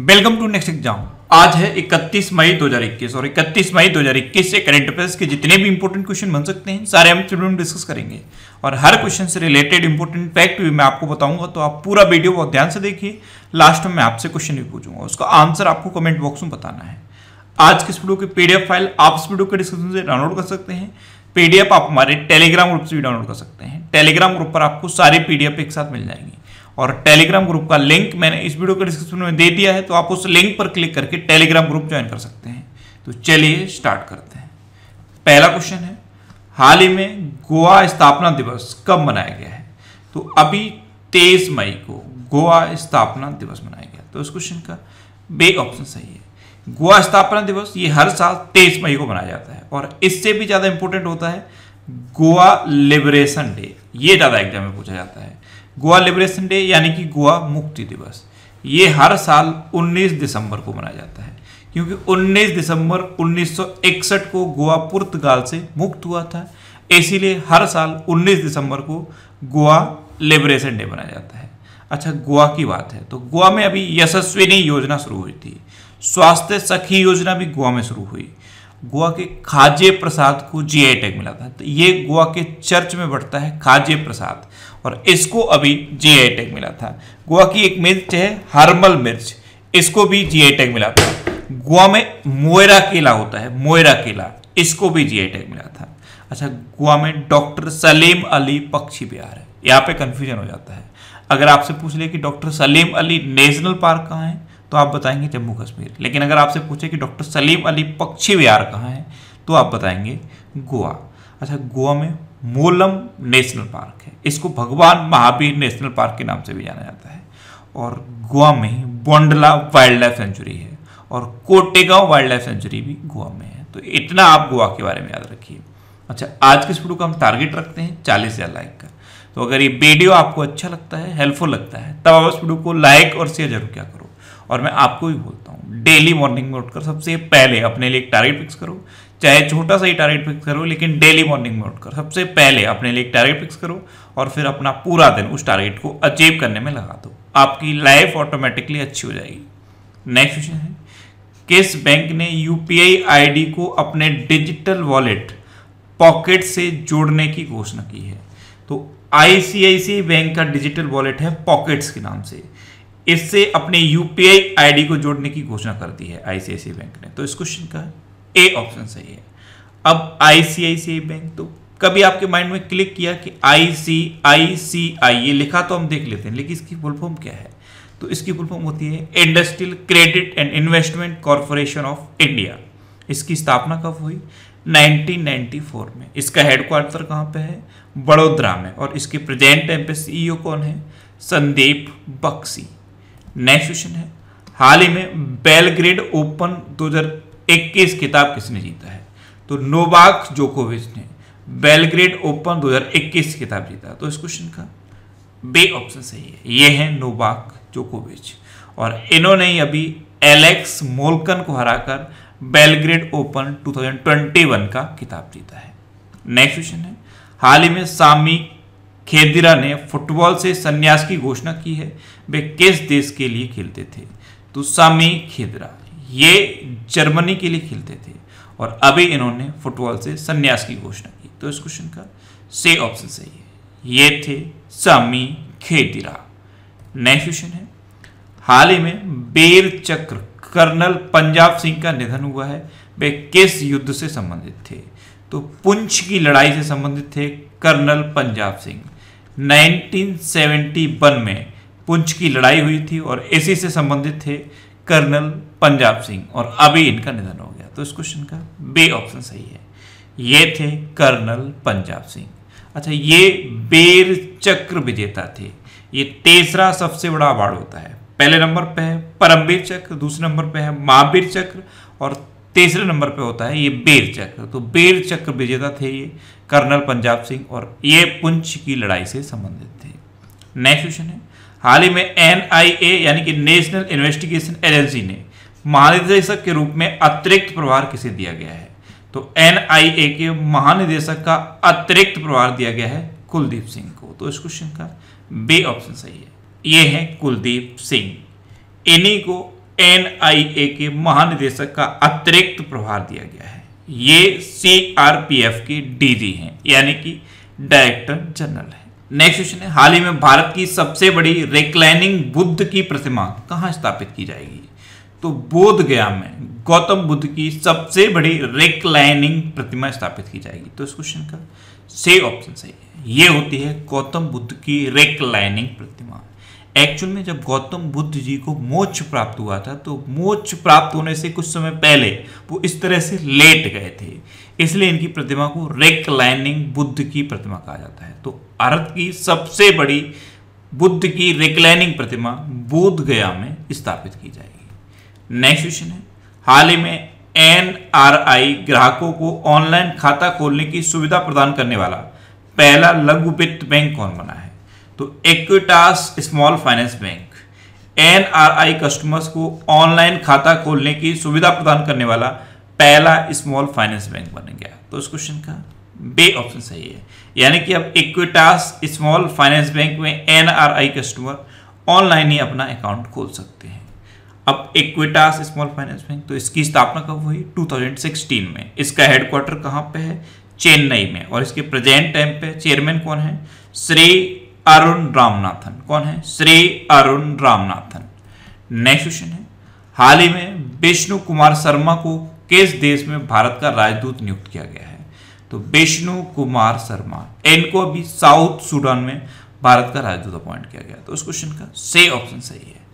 welcome to next exam आज है 31 मई 2021 और 31 मई 2021 से करंट अफेयर्स के जितने भी इंपॉर्टेंट क्वेश्चन बन सकते हैं सारे हम वीडियो में डिस्कस करेंगे और हर क्वेश्चन से रिलेटेड इंपॉर्टेंट फैक्ट भी मैं आपको बताऊंगा तो आप पूरा वीडियो बहुत ध्यान से देखिए लास्ट में मैं आपसे क्वेश्चन भी पूछूंगा उसका आंसर आपको कमेंट बॉक्स में बताना है आज किस वीडियो की पी फाइल आप इस वीडियो के डिस्क्रिप्शन से डाउनलोड कर सकते हैं पी आप हमारे टेलीग्राम ग्रुप से भी डाउनलोड कर सकते हैं टेलीग्राम ग्रुप पर आपको सारी पी एक साथ मिल जाएंगी और टेलीग्राम ग्रुप का लिंक मैंने इस वीडियो के डिस्क्रिप्शन में दे दिया है तो आप उस लिंक पर क्लिक करके टेलीग्राम ग्रुप ज्वाइन कर सकते हैं तो चलिए स्टार्ट करते हैं पहला क्वेश्चन है हाल ही में गोवा स्थापना दिवस कब मनाया गया है तो अभी तेईस मई को गोवा स्थापना दिवस मनाया गया तो इस क्वेश्चन का बे ऑप्शन सही है गोवा स्थापना दिवस ये हर साल तेईस मई को मनाया जाता है और इससे भी ज़्यादा इंपॉर्टेंट होता है गोवा लिबरेशन डे ये ज़्यादा एग्जाम में पूछा जाता है गोवा लिबरेशन डे यानी कि गोवा मुक्ति दिवस ये हर साल 19 दिसंबर को मनाया जाता है क्योंकि 19 दिसंबर 1961 को गोवा पुर्तगाल से मुक्त हुआ था इसीलिए हर साल 19 दिसंबर को गोवा लिबरेशन डे मनाया जाता है अच्छा गोवा की बात है तो गोवा में अभी यशस्विनी योजना शुरू हुई थी स्वास्थ्य सखी योजना भी गोवा में शुरू हुई गोवा के खाजे प्रसाद को जीआई टैग e मिला था तो ये गोवा के चर्च में बढ़ता है खाजे प्रसाद और इसको अभी आई टैग मिला था गोवा की एक मिर्च है हर्मल मिर्च इसको भी जी आई टैग मिला था गोवा में मोयरा केला होता है मोयरा केला इसको भी जी आई टैग मिला था अच्छा गोवा में डॉक्टर सलीम अली पक्षी बिहार है यहाँ पे कन्फ्यूजन हो जाता है अगर आपसे पूछ ले कि doctor Salim Ali national park कहाँ है तो आप बताएंगे जम्मू कश्मीर लेकिन अगर आपसे पूछे कि डॉक्टर सलीम अली पक्षी विहार कहाँ है तो आप बताएंगे गोवा अच्छा गोवा में मोलम नेशनल पार्क है इसको भगवान महावीर नेशनल पार्क के नाम से भी जाना जाता है और गोवा में बोंडला वाइल्ड लाइफ सेंचुरी है और कोटेगांव वाइल्ड लाइफ सेंचुरी भी गोवा में है तो इतना आप गोवा के बारे में याद रखिए अच्छा आज के इस वीडियो का हम टारगेट रखते हैं चालीस हज़ार लाइक का तो अगर ये वीडियो आपको अच्छा लगता है हेल्पफुल लगता है तब आप इस वीडियो को लाइक और शेयर जरूर क्या करो और मैं आपको भी बोलता हूँ डेली मॉर्निंग में उठकर सबसे पहले अपने लिए एक टारगेट फिक्स करो चाहे छोटा सा ही टारगेट फिक्स करो लेकिन डेली मॉर्निंग में उठकर सबसे पहले अपने लिए एक टारगेट फिक्स करो और फिर अपना पूरा दिन उस टारगेट को अचीव करने में लगा दो आपकी लाइफ ऑटोमेटिकली अच्छी हो जाएगी नेक्स्ट क्वेश्चन है किस बैंक ने यू पी को अपने डिजिटल वॉलेट पॉकेट से जोड़ने की घोषणा की है तो आईसीआईसी बैंक का डिजिटल वॉलेट है पॉकेट्स के नाम से इससे अपने यूपीआई आईडी को जोड़ने की घोषणा कर दी है आईसीआईसीआई बैंक ने तो इस क्वेश्चन का ए ऑप्शन सही है अब आईसीआईसीआई बैंक तो कभी आपके माइंड में क्लिक किया कि आई सी आई सी आई ये लिखा तो हम देख लेते हैं लेकिन इसकी फुलफॉर्म क्या है तो इसकी फुलफॉर्म होती है industrial credit and investment corporation of India इसकी स्थापना कब हुई 1994 में इसका हेडक्वार्टर कहाँ पे है बड़ोदरा में और इसके प्रेजेंट टाइम पे सीईओ e कौन है संदीप बक्सी नेक्स्ट क्वेश्चन है हाल ही में बेलग्रेड ओपन 2021 खिताब किसने जीता है तो नोवाक जोकोविच ने बेलग्रेड ओपन 2021 खिताब जीता तो इस क्वेश्चन का बे ऑप्शन सही है ये है नोवाक जोकोविच और इन्होंने अभी एलेक्स मोलकन को हराकर बेलग्रेड ओपन 2021 का खिताब जीता है नेक्स्ट क्वेश्चन है हाल ही में सामी खेदिरा ने फुटबॉल से संन्यास की घोषणा की है वे किस देश के लिए खेलते थे तो सामी खेदरा ये जर्मनी के लिए खेलते थे और अभी इन्होंने फुटबॉल से संन्यास की घोषणा की तो इस क्वेश्चन का से ऑप्शन सही है ये थे सामी खेदिरा नेक्स्ट क्वेश्चन है हाल ही में बेर चक्र कर्नल पंजाब सिंह का निधन हुआ है वे किस युद्ध से संबंधित थे तो पुंछ की लड़ाई से संबंधित थे कर्नल पंजाब सिंह 1971 में पुंछ की लड़ाई हुई थी और इसी से संबंधित थे कर्नल पंजाब सिंह और अभी इनका निधन हो गया तो इस क्वेश्चन का बे ऑप्शन सही है ये थे कर्नल पंजाब सिंह अच्छा ये बेर चक्र विजेता थे ये तीसरा सबसे बड़ा अवार्ड होता है पहले नंबर पे है परमवीर चक्र दूसरे नंबर पे है महावीर चक्र और तीसरे नंबर पे होता है ये बेर चक्र तो बेर चक्र विजेता थे ये कर्नल पंजाब सिंह और ये पुंछ की लड़ाई से संबंधित थे नेक्स्ट क्वेश्चन है हाल ही में एनआईए यानी कि नेशनल इन्वेस्टिगेशन एजेंसी ने महानिदेशक के रूप में अतिरिक्त प्रभार किसे दिया गया है तो एनआईए के महानिदेशक का अतिरिक्त प्रभार दिया गया है कुलदीप सिंह को तो इस क्वेश्चन का बे ऑप्शन सही है ये है कुलदीप सिंह इन्हीं को एनआईए के महानिदेशक का अतिरिक्त प्रभार दिया गया है ये सीआरपीएफ के डीजी हैं यानी कि डायरेक्टर जनरल है नेक्स्ट क्वेश्चन है हाल ही में भारत की सबसे बड़ी रिक्लाइनिंग बुद्ध की प्रतिमा कहाँ स्थापित की जाएगी तो बोध गया में गौतम बुद्ध की सबसे बड़ी रिक्लाइनिंग प्रतिमा स्थापित की जाएगी तो इस क्वेश्चन का से ऑप्शन सही है ये होती है गौतम बुद्ध की रिक्लाइनिंग प्रतिमा एक्चुअल में जब गौतम बुद्ध जी को मोक्ष प्राप्त हुआ था तो मोक्ष प्राप्त होने से कुछ समय पहले वो इस तरह से लेट गए थे इसलिए इनकी प्रतिमा को रेकलाइनिंग बुद्ध की प्रतिमा कहा जाता है तो भारत की सबसे बड़ी बुद्ध की रेकलाइनिंग प्रतिमा बोध गया में स्थापित की जाएगी नेक्स्ट क्वेश्चन है हाल ही में एन ग्राहकों को ऑनलाइन खाता खोलने की सुविधा प्रदान करने वाला पहला लघु वित्त बैंक कौन बना है तो Equitas small finance bank NRI customers को ऑनलाइन खाता खोलने की सुविधा प्रदान करने वाला पहला स्मॉल फाइनेंस बैंक बन गया तो इस क्वेश्चन का बे ऑप्शन सही है यानी कि अब इक्विटास स्मॉल फाइनेंस बैंक में एनआरआई कस्टमर ऑनलाइन ही अपना अकाउंट खोल सकते हैं अब इक्विटास स्मॉल फाइनेंस बैंक तो इसकी स्थापना कब हुई 2016 में इसका हेडक्वार्टर कहाँ पे है चेन्नई में और इसके प्रेजेंट टाइम पे चेयरमैन कौन है श्री अरुण रामनाथन कौन है श्री अरुण रामनाथन नेक्स्ट क्वेश्चन है हाल ही में विष्णु कुमार शर्मा को किस देश में भारत का राजदूत नियुक्त किया गया है तो विष्णु कुमार शर्मा इनको अभी साउथ सूडान में भारत का राजदूत अपॉइंट किया गया तो उस क्वेश्चन का से ऑप्शन सही है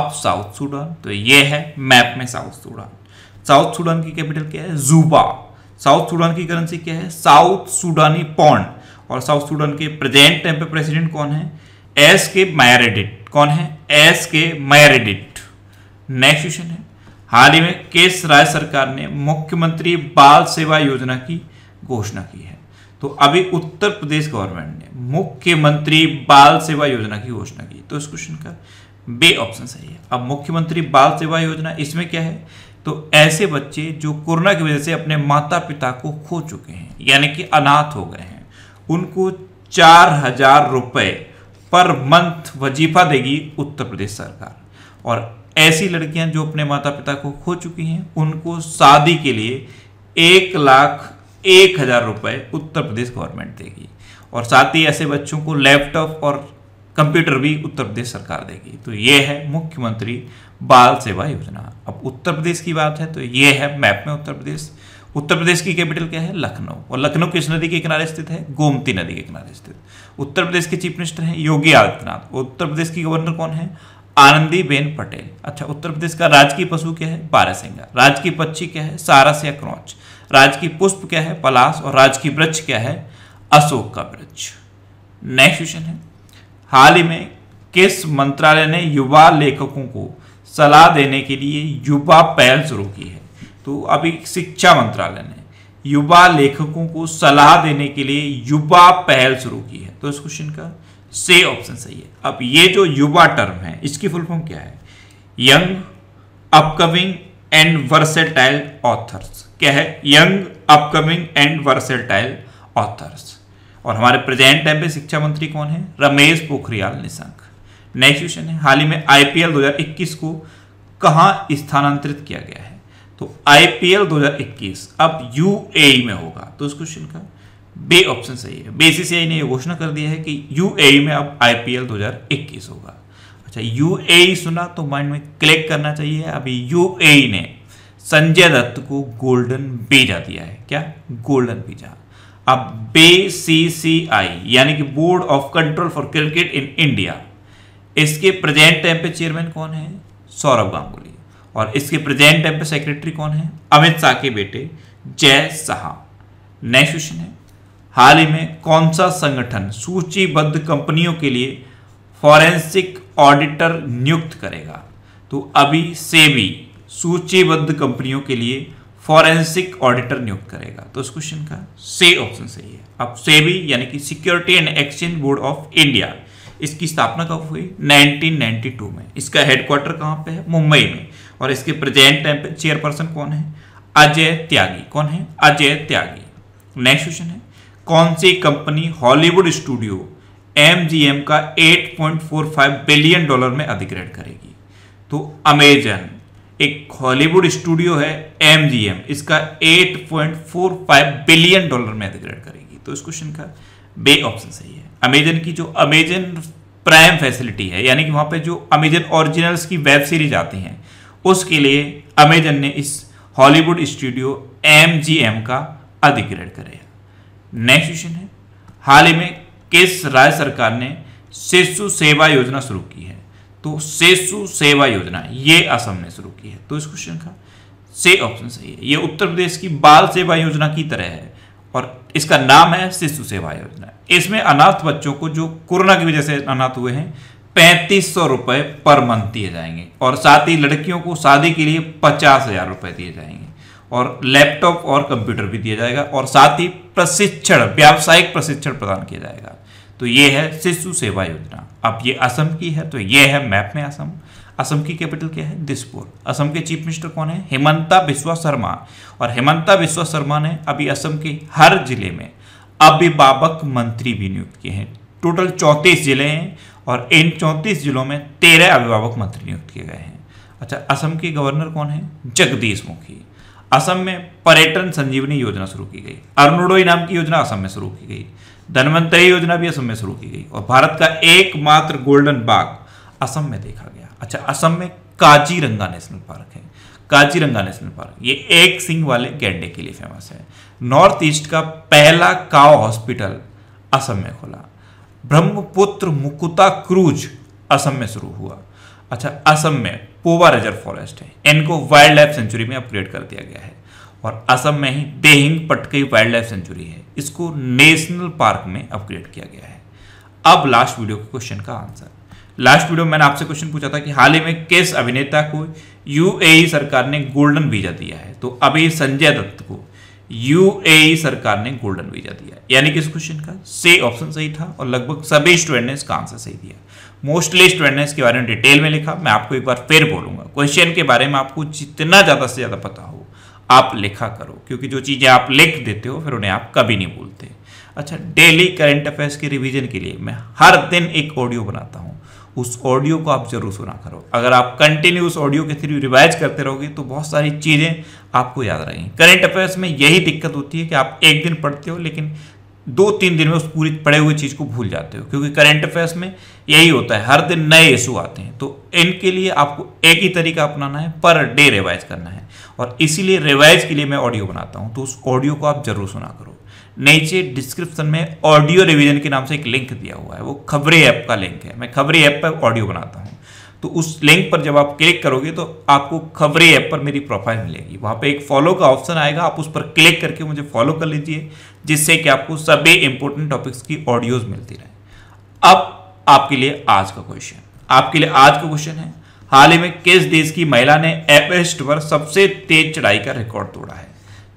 अब साउथ सूडान तो ये है मैप में साउथ सूडान साउथ सूडान की कैपिटल क्या है जूबा साउथ सूडान की करेंसी क्या है साउथ सूडानी पॉन्ड और साउथ सूडन के प्रेजेंट टाइम पे प्रेसिडेंट कौन है एस के मायरेडिट कौन है एस के मायरेडिट नेक्स्ट क्वेश्चन है हाल ही में केस राय सरकार ने मुख्यमंत्री बाल सेवा योजना की घोषणा की है तो अभी उत्तर प्रदेश गवर्नमेंट ने मुख्यमंत्री बाल सेवा योजना की घोषणा की तो इस क्वेश्चन का बे ऑप्शन सही है अब मुख्यमंत्री बाल सेवा योजना इसमें क्या है तो ऐसे बच्चे जो कोरोना की वजह से अपने माता पिता को खो चुके हैं यानी कि अनाथ हो गए हैं उनको चार हजार रुपये पर मंथ वजीफा देगी उत्तर प्रदेश सरकार और ऐसी लड़कियां जो अपने माता पिता को खो चुकी हैं उनको शादी के लिए एक लाख एक हज़ार रुपये उत्तर प्रदेश गवर्नमेंट देगी और साथ ही ऐसे बच्चों को लैपटॉप और कंप्यूटर भी उत्तर प्रदेश सरकार देगी तो ये है मुख्यमंत्री बाल सेवा योजना अब उत्तर प्रदेश की बात है तो ये है मैप में उत्तर प्रदेश उत्तर प्रदेश की कैपिटल क्या है लखनऊ और लखनऊ किस नदी के किनारे स्थित है गोमती नदी के किनारे स्थित उत्तर प्रदेश के चीफ मिनिस्टर हैं योगी आदित्यनाथ उत्तर प्रदेश की गवर्नर कौन है आनंदी बेन पटेल अच्छा उत्तर प्रदेश का राजकीय पशु क्या है बारहसिंगा राजकीय पक्षी क्या है सारस या क्रौच राजकीय पुष्प क्या है पलास और राजकीय वृक्ष क्या है अशोक का वृक्ष नेक्स्ट क्वेश्चन है हाल ही में किस मंत्रालय ने युवा लेखकों को सलाह देने के लिए युवा पहल शुरू की है तो अभी शिक्षा मंत्रालय ने युवा लेखकों को सलाह देने के लिए युवा पहल शुरू की है तो इस क्वेश्चन का से ऑप्शन सही है अब ये जो युवा टर्म है इसकी फुल फॉर्म क्या है young upcoming and versatile authors क्या है young upcoming and versatile authors और हमारे प्रेजेंट टाइम पे शिक्षा मंत्री कौन है रमेश पोखरियाल निशंक नेक्स्ट क्वेश्चन है हाल ही में आईपीएल 2021 को कहां स्थानांतरित किया गया है तो आईपीएल 2021 अब यूएई e में होगा तो इस क्वेश्चन का बे ऑप्शन सही है बीसीसीआई ने यह घोषणा कर दिया है कि यूएई e में अब आईपीएल 2021 होगा अच्छा यूएई e सुना तो माइंड में क्लिक करना चाहिए अभी यूएई ने संजय दत्त को गोल्डन बीजा दिया है क्या गोल्डन बीजा अब बीसीसीआई यानी कि board of control for cricket in India इसके प्रेजेंट टाइम पे चेयरमैन कौन है सौरभ गांगुली और इसके प्रेजेंट टाइम पे सेक्रेटरी कौन है अमित शाह के बेटे जय शाह नेक्स्ट क्वेश्चन है हाल ही में कौन सा संगठन सूचीबद्ध कंपनियों के लिए फॉरेंसिक ऑडिटर नियुक्त करेगा तो अभी सेबी सूचीबद्ध कंपनियों के लिए फॉरेंसिक ऑडिटर नियुक्त करेगा तो इस क्वेश्चन का से ऑप्शन सही है अब सेबी यानी कि security and exchange board of India इसकी स्थापना कब हुई 1992 में इसका हेडक्वार्टर कहाँ पे है मुंबई में और इसके प्रेजेंट टाइम पे चेयरपर्सन कौन है अजय त्यागी कौन है अजय त्यागी नेक्स्ट क्वेश्चन है कौन सी कंपनी हॉलीवुड स्टूडियो एम का 8.45 बिलियन डॉलर में अधिग्रहण करेगी तो अमेजन एक हॉलीवुड स्टूडियो है एम इसका 8.45 बिलियन डॉलर में अधिग्रहण करेगी तो इस क्वेश्चन का बे ऑप्शन सही है अमेजन की जो अमेजन प्राइम फैसिलिटी है यानी कि वहां पे जो अमेजन ओरिजिनल्स की वेब सीरीज आती हैं उसके लिए अमेजन ने इस हॉलीवुड स्टूडियो एम का अधिग्रहण कराया नेक्स्ट क्वेश्चन है हाल ही में किस राज्य सरकार ने शिशु सेवा योजना शुरू की है तो सेसु सेवा योजना ये असम ने शुरू की है तो इस क्वेश्चन का से ऑप्शन सही है ये उत्तर प्रदेश की बाल सेवा योजना की तरह है और इसका नाम है शिशु सेवा योजना इसमें अनाथ बच्चों को जो कोरोना की वजह से अनाथ हुए हैं पैंतीस सौ रुपये पर मंथ दिए जाएंगे और साथ ही लड़कियों को शादी के लिए पचास हजार रुपये दिए जाएंगे और लैपटॉप और कंप्यूटर भी दिया जाएगा और साथ ही प्रशिक्षण व्यावसायिक प्रशिक्षण प्रदान किया जाएगा तो ये है शिशु सेवा योजना अब ये असम की है तो ये है मैप में असम असम की कैपिटल क्या है दिसपुर असम के चीफ मिनिस्टर कौन है हेमंता बिश्वा शर्मा और हेमंता बिश्वा शर्मा ने अभी असम के हर जिले में अभिभावक मंत्री भी नियुक्त किए हैं टोटल चौंतीस जिले हैं और इन चौंतीस जिलों में तेरह अभिभावक मंत्री नियुक्त किए गए हैं अच्छा असम के गवर्नर कौन है जगदीश मुखी असम में पर्यटन संजीवनी योजना शुरू की गई अरुणोडोई नाम की योजना असम में शुरू की गई धनवंतरी योजना भी असम में शुरू की गई और भारत का एकमात्र गोल्डन बाग असम में देखा गया अच्छा असम में काजीरंगा नेशनल पार्क है काजीरंगा नेशनल पार्क ये एक सिंह वाले गेंडे के लिए फेमस है नॉर्थ ईस्ट का पहला काव हॉस्पिटल असम में खुला ब्रह्मपुत्र मुकुता क्रूज असम में शुरू हुआ अच्छा असम में पोवा रिजर्व फॉरेस्ट है इनको वाइल्ड लाइफ सेंचुरी में अपग्रेड कर दिया गया है और असम में ही Dehing Patkai wildlife sanctuary है इसको नेशनल पार्क में अपग्रेड किया गया है अब लास्ट वीडियो के क्वेश्चन का आंसर लास्ट वीडियो में मैंने आपसे क्वेश्चन पूछा था कि हाल ही में किस अभिनेता को यूएई e सरकार ने गोल्डन वीजा दिया है तो अभी संजय दत्त को यूएई e सरकार ने गोल्डन वीजा दिया यानी कि इस क्वेश्चन का से ऑप्शन सही था और लगभग सभी स्टूडेंट ने इसका आंसर सही दिया मोस्टली स्टूडेंट ने इसके बारे में डिटेल में लिखा मैं आपको एक बार फिर बोलूंगा क्वेश्चन के बारे में आपको जितना ज़्यादा से ज़्यादा पता हो आप लिखा करो क्योंकि जो चीज़ें आप लिख देते हो फिर उन्हें आप कभी नहीं बोलते अच्छा डेली करेंट अफेयर्स के रिविजन के लिए मैं हर दिन एक ऑडियो बनाता हूँ उस ऑडियो को आप जरूर सुना करो अगर आप कंटिन्यू उस ऑडियो के थ्रू रिवाइज करते रहोगे तो बहुत सारी चीज़ें आपको याद रहेंगी करेंट अफेयर्स में यही दिक्कत होती है कि आप एक दिन पढ़ते हो लेकिन दो तीन दिन में उस पूरी पड़े हुए चीज़ को भूल जाते हो क्योंकि करंट अफेयर्स में यही होता है हर दिन नए इशू आते हैं तो इनके लिए आपको एक ही तरीका अपनाना है पर डे रिवाइज करना है और इसीलिए रिवाइज के लिए मैं ऑडियो बनाता हूँ तो उस ऑडियो को आप जरूर सुना करो नीचे डिस्क्रिप्शन में ऑडियो रिवीजन के नाम से एक लिंक दिया हुआ है वो खबरें ऐप का लिंक है मैं खबरें ऐप पर ऑडियो बनाता हूँ तो उस लिंक पर जब आप क्लिक करोगे तो आपको खबरें ऐप पर मेरी प्रोफाइल मिलेगी वहाँ पे एक फॉलो का ऑप्शन आएगा आप उस पर क्लिक करके मुझे फॉलो कर लीजिए जिससे कि आपको सभी इंपॉर्टेंट टॉपिक्स की ऑडियोज मिलती रहे अब आपके लिए आज का क्वेश्चन आपके लिए आज का क्वेश्चन है हाल ही में किस देश की महिला ने एवरेस्ट पर सबसे तेज चढ़ाई का रिकॉर्ड तोड़ा है